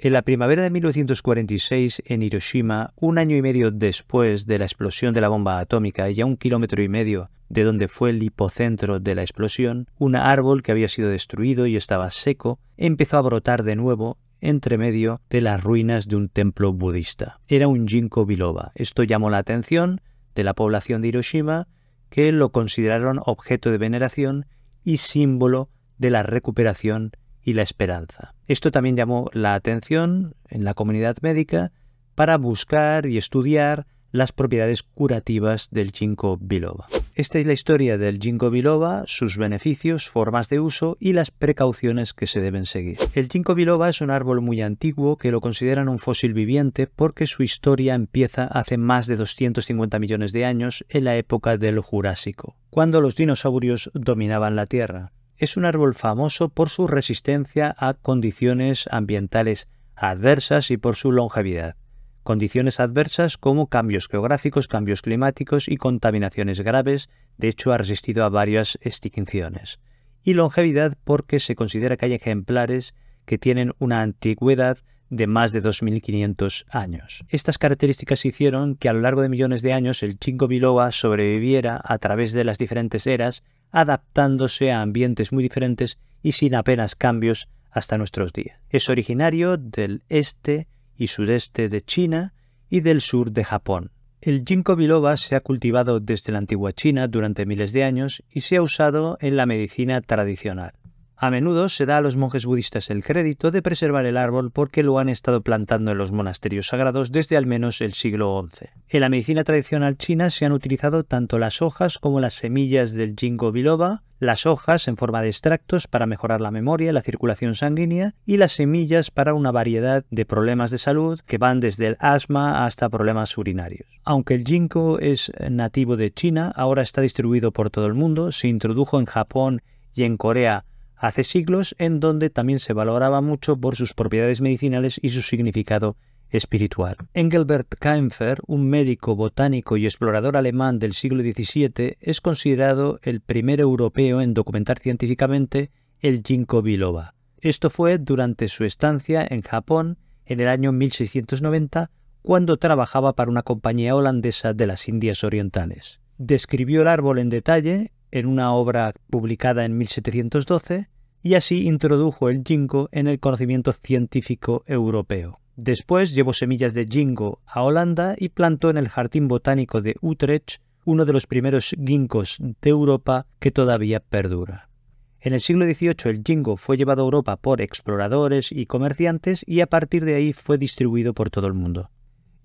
En la primavera de 1946, en Hiroshima, un año y medio después de la explosión de la bomba atómica y a un kilómetro y medio de donde fue el hipocentro de la explosión, un árbol que había sido destruido y estaba seco empezó a brotar de nuevo entre medio de las ruinas de un templo budista. Era un Jinko biloba. Esto llamó la atención de la población de Hiroshima, que lo consideraron objeto de veneración y símbolo de la recuperación y la esperanza. Esto también llamó la atención en la comunidad médica para buscar y estudiar las propiedades curativas del ginkgo biloba. Esta es la historia del ginkgo biloba, sus beneficios, formas de uso y las precauciones que se deben seguir. El ginkgo biloba es un árbol muy antiguo que lo consideran un fósil viviente porque su historia empieza hace más de 250 millones de años en la época del Jurásico, cuando los dinosaurios dominaban la Tierra es un árbol famoso por su resistencia a condiciones ambientales adversas y por su longevidad. Condiciones adversas como cambios geográficos, cambios climáticos y contaminaciones graves, de hecho ha resistido a varias extinciones. Y longevidad porque se considera que hay ejemplares que tienen una antigüedad de más de 2.500 años. Estas características hicieron que a lo largo de millones de años el chingo biloba sobreviviera a través de las diferentes eras adaptándose a ambientes muy diferentes y sin apenas cambios hasta nuestros días. Es originario del este y sudeste de China y del sur de Japón. El ginkgo biloba se ha cultivado desde la antigua China durante miles de años y se ha usado en la medicina tradicional. A menudo se da a los monjes budistas el crédito de preservar el árbol porque lo han estado plantando en los monasterios sagrados desde al menos el siglo XI. En la medicina tradicional china se han utilizado tanto las hojas como las semillas del jingo biloba, las hojas en forma de extractos para mejorar la memoria, la circulación sanguínea y las semillas para una variedad de problemas de salud que van desde el asma hasta problemas urinarios. Aunque el jingo es nativo de China, ahora está distribuido por todo el mundo, se introdujo en Japón y en Corea hace siglos, en donde también se valoraba mucho por sus propiedades medicinales y su significado espiritual. Engelbert Kaempfer, un médico botánico y explorador alemán del siglo XVII, es considerado el primer europeo en documentar científicamente el ginkgo biloba. Esto fue durante su estancia en Japón en el año 1690, cuando trabajaba para una compañía holandesa de las Indias Orientales. Describió el árbol en detalle en una obra publicada en 1712 y así introdujo el jingo en el conocimiento científico europeo. Después llevó semillas de jingo a Holanda y plantó en el Jardín Botánico de Utrecht uno de los primeros ginkgos de Europa que todavía perdura. En el siglo XVIII el jingo fue llevado a Europa por exploradores y comerciantes y a partir de ahí fue distribuido por todo el mundo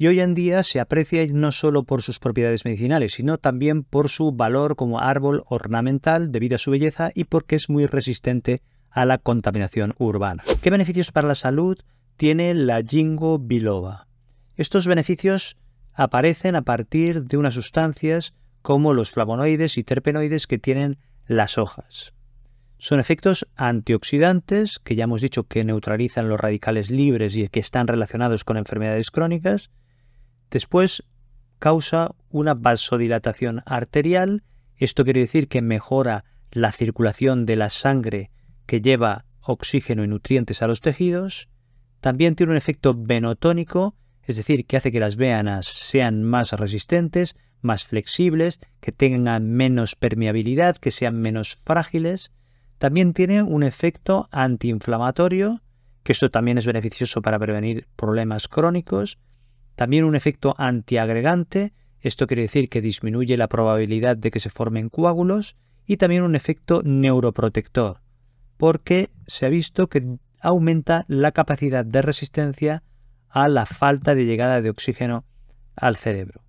y hoy en día se aprecia no solo por sus propiedades medicinales, sino también por su valor como árbol ornamental debido a su belleza y porque es muy resistente a la contaminación urbana. ¿Qué beneficios para la salud tiene la jingo biloba? Estos beneficios aparecen a partir de unas sustancias como los flavonoides y terpenoides que tienen las hojas. Son efectos antioxidantes, que ya hemos dicho que neutralizan los radicales libres y que están relacionados con enfermedades crónicas, Después causa una vasodilatación arterial. Esto quiere decir que mejora la circulación de la sangre que lleva oxígeno y nutrientes a los tejidos. También tiene un efecto venotónico, es decir, que hace que las veanas sean más resistentes, más flexibles, que tengan menos permeabilidad, que sean menos frágiles. También tiene un efecto antiinflamatorio, que esto también es beneficioso para prevenir problemas crónicos. También un efecto antiagregante, esto quiere decir que disminuye la probabilidad de que se formen coágulos, y también un efecto neuroprotector, porque se ha visto que aumenta la capacidad de resistencia a la falta de llegada de oxígeno al cerebro.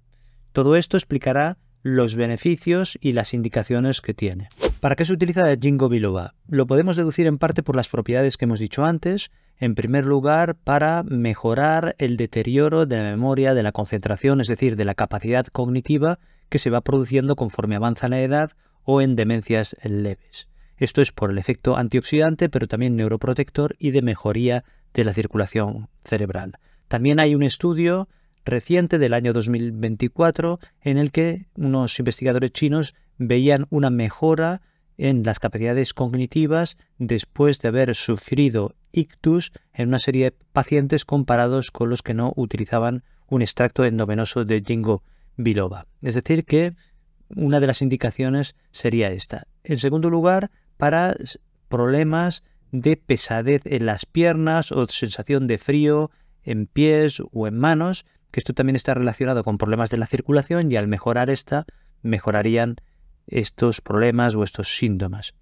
Todo esto explicará los beneficios y las indicaciones que tiene. ¿Para qué se utiliza el Jingo biloba? Lo podemos deducir en parte por las propiedades que hemos dicho antes en primer lugar, para mejorar el deterioro de la memoria, de la concentración, es decir, de la capacidad cognitiva que se va produciendo conforme avanza la edad o en demencias leves. Esto es por el efecto antioxidante, pero también neuroprotector y de mejoría de la circulación cerebral. También hay un estudio reciente del año 2024 en el que unos investigadores chinos veían una mejora en las capacidades cognitivas después de haber sufrido ictus en una serie de pacientes comparados con los que no utilizaban un extracto endovenoso de Jingo biloba. Es decir, que una de las indicaciones sería esta. En segundo lugar, para problemas de pesadez en las piernas o sensación de frío en pies o en manos, que esto también está relacionado con problemas de la circulación y al mejorar esta, mejorarían estos problemas o estos síntomas.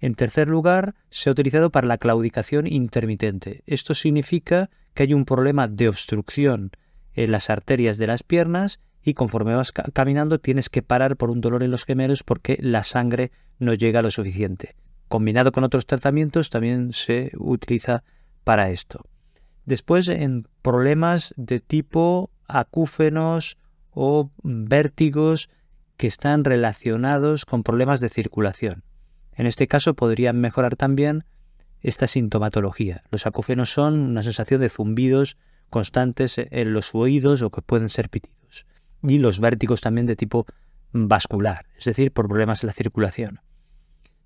En tercer lugar, se ha utilizado para la claudicación intermitente. Esto significa que hay un problema de obstrucción en las arterias de las piernas y conforme vas caminando tienes que parar por un dolor en los gemelos porque la sangre no llega lo suficiente. Combinado con otros tratamientos también se utiliza para esto. Después en problemas de tipo acúfenos o vértigos que están relacionados con problemas de circulación. En este caso podrían mejorar también esta sintomatología. Los acúfenos son una sensación de zumbidos constantes en los oídos o que pueden ser pitidos. Y los vértigos también de tipo vascular, es decir, por problemas en la circulación.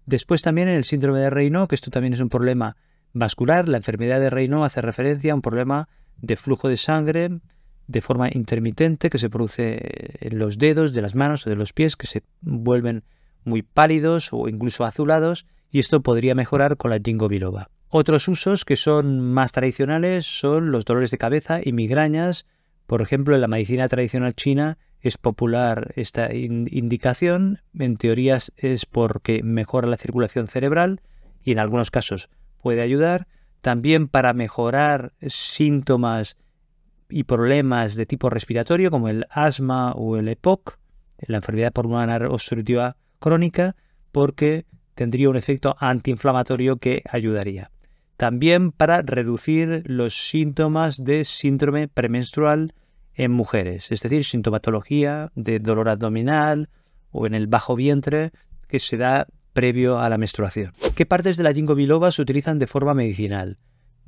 Después también en el síndrome de Raynaud, que esto también es un problema vascular, la enfermedad de Raynaud hace referencia a un problema de flujo de sangre de forma intermitente que se produce en los dedos de las manos o de los pies que se vuelven muy pálidos o incluso azulados y esto podría mejorar con la jingo biloba. Otros usos que son más tradicionales son los dolores de cabeza y migrañas. Por ejemplo, en la medicina tradicional china es popular esta indicación. En teorías es porque mejora la circulación cerebral y en algunos casos puede ayudar. También para mejorar síntomas y problemas de tipo respiratorio como el asma o el EPOC, la enfermedad pulmonar obstructiva crónica, porque tendría un efecto antiinflamatorio que ayudaría. También para reducir los síntomas de síndrome premenstrual en mujeres, es decir, sintomatología de dolor abdominal o en el bajo vientre que se da previo a la menstruación. ¿Qué partes de la ginkgo biloba se utilizan de forma medicinal?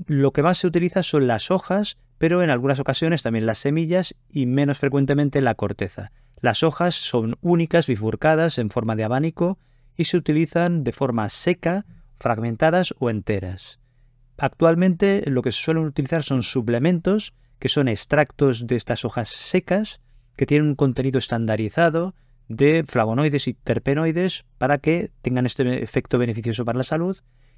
Lo que más se utiliza son las hojas pero en algunas ocasiones también las semillas y menos frecuentemente la corteza. Las hojas son únicas, bifurcadas, en forma de abanico y se utilizan de forma seca, fragmentadas o enteras. Actualmente lo que se suelen utilizar son suplementos, que son extractos de estas hojas secas, que tienen un contenido estandarizado de flavonoides y terpenoides para que tengan este efecto beneficioso para la salud.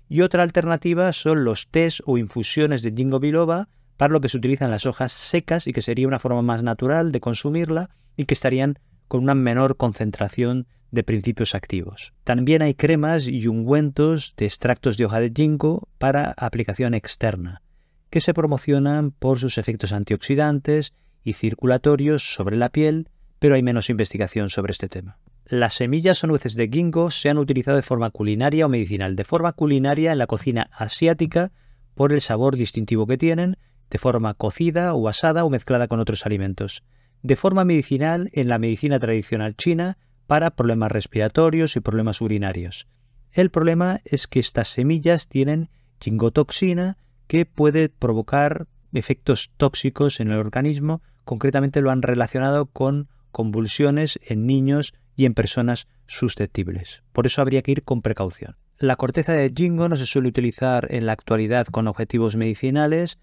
Y otra alternativa son los tés o infusiones de jingo biloba, lo que se utilizan las hojas secas y que sería una forma más natural de consumirla y que estarían con una menor concentración de principios activos. También hay cremas y ungüentos de extractos de hoja de ginkgo para aplicación externa, que se promocionan por sus efectos antioxidantes y circulatorios sobre la piel, pero hay menos investigación sobre este tema. Las semillas o nueces de ginkgo se han utilizado de forma culinaria o medicinal. De forma culinaria en la cocina asiática por el sabor distintivo que tienen, de forma cocida o asada o mezclada con otros alimentos, de forma medicinal en la medicina tradicional china para problemas respiratorios y problemas urinarios. El problema es que estas semillas tienen chingotoxina que puede provocar efectos tóxicos en el organismo, concretamente lo han relacionado con convulsiones en niños y en personas susceptibles. Por eso habría que ir con precaución. La corteza de jingo no se suele utilizar en la actualidad con objetivos medicinales,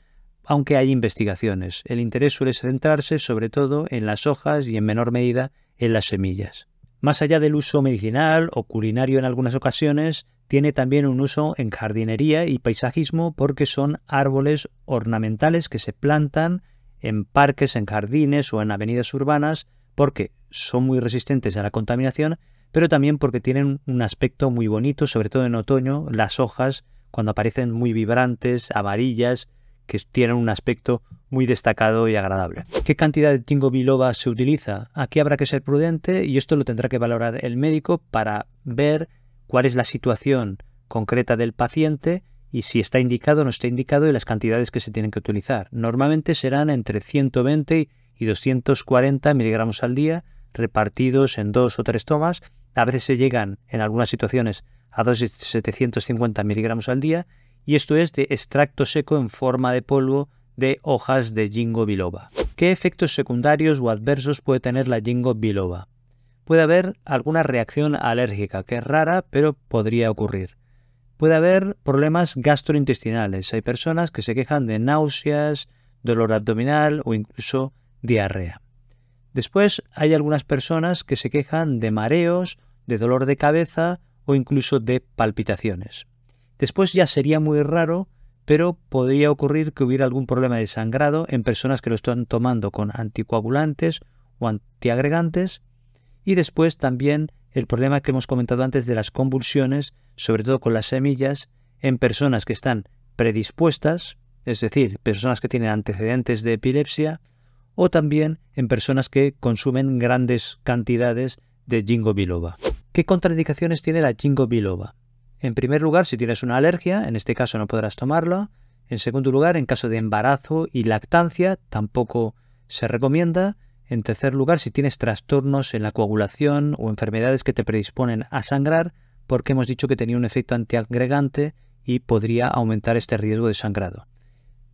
aunque hay investigaciones. El interés suele centrarse sobre todo en las hojas y en menor medida en las semillas. Más allá del uso medicinal o culinario en algunas ocasiones, tiene también un uso en jardinería y paisajismo porque son árboles ornamentales que se plantan en parques, en jardines o en avenidas urbanas porque son muy resistentes a la contaminación, pero también porque tienen un aspecto muy bonito, sobre todo en otoño, las hojas cuando aparecen muy vibrantes, amarillas, que tienen un aspecto muy destacado y agradable. ¿Qué cantidad de tingo biloba se utiliza? Aquí habrá que ser prudente y esto lo tendrá que valorar el médico para ver cuál es la situación concreta del paciente y si está indicado o no está indicado y las cantidades que se tienen que utilizar. Normalmente serán entre 120 y 240 miligramos al día repartidos en dos o tres tomas. A veces se llegan en algunas situaciones a dosis 750 miligramos al día y esto es de extracto seco en forma de polvo de hojas de Jingo biloba. ¿Qué efectos secundarios o adversos puede tener la Jingo biloba? Puede haber alguna reacción alérgica, que es rara, pero podría ocurrir. Puede haber problemas gastrointestinales. Hay personas que se quejan de náuseas, dolor abdominal o incluso diarrea. Después hay algunas personas que se quejan de mareos, de dolor de cabeza o incluso de palpitaciones. Después ya sería muy raro, pero podría ocurrir que hubiera algún problema de sangrado en personas que lo están tomando con anticoagulantes o antiagregantes. Y después también el problema que hemos comentado antes de las convulsiones, sobre todo con las semillas, en personas que están predispuestas, es decir, personas que tienen antecedentes de epilepsia, o también en personas que consumen grandes cantidades de jingo biloba. ¿Qué contraindicaciones tiene la jingo biloba? En primer lugar, si tienes una alergia, en este caso no podrás tomarlo. En segundo lugar, en caso de embarazo y lactancia, tampoco se recomienda. En tercer lugar, si tienes trastornos en la coagulación o enfermedades que te predisponen a sangrar, porque hemos dicho que tenía un efecto antiagregante y podría aumentar este riesgo de sangrado.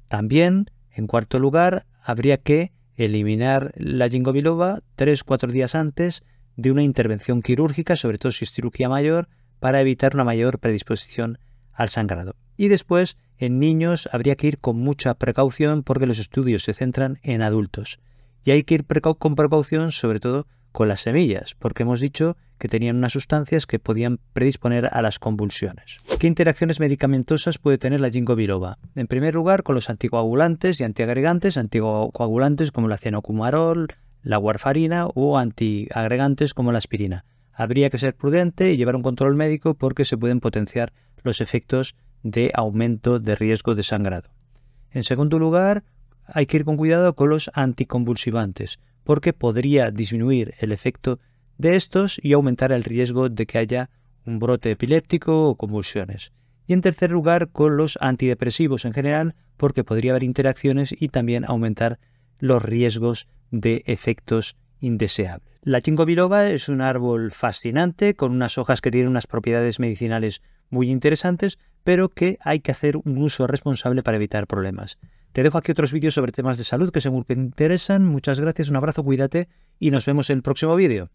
También, en cuarto lugar, habría que eliminar la gingobiloba tres 3-4 días antes de una intervención quirúrgica, sobre todo si es cirugía mayor, para evitar una mayor predisposición al sangrado. Y después, en niños habría que ir con mucha precaución porque los estudios se centran en adultos. Y hay que ir con precaución sobre todo con las semillas, porque hemos dicho que tenían unas sustancias que podían predisponer a las convulsiones. ¿Qué interacciones medicamentosas puede tener la ginkgo En primer lugar, con los anticoagulantes y antiagregantes, anticoagulantes como la cianocumarol, la warfarina o antiagregantes como la aspirina habría que ser prudente y llevar un control médico porque se pueden potenciar los efectos de aumento de riesgo de sangrado. En segundo lugar, hay que ir con cuidado con los anticonvulsivantes, porque podría disminuir el efecto de estos y aumentar el riesgo de que haya un brote epiléptico o convulsiones. Y en tercer lugar, con los antidepresivos en general, porque podría haber interacciones y también aumentar los riesgos de efectos indeseables. La chingobiloba es un árbol fascinante con unas hojas que tienen unas propiedades medicinales muy interesantes, pero que hay que hacer un uso responsable para evitar problemas. Te dejo aquí otros vídeos sobre temas de salud que seguro que te interesan. Muchas gracias, un abrazo, cuídate y nos vemos en el próximo vídeo.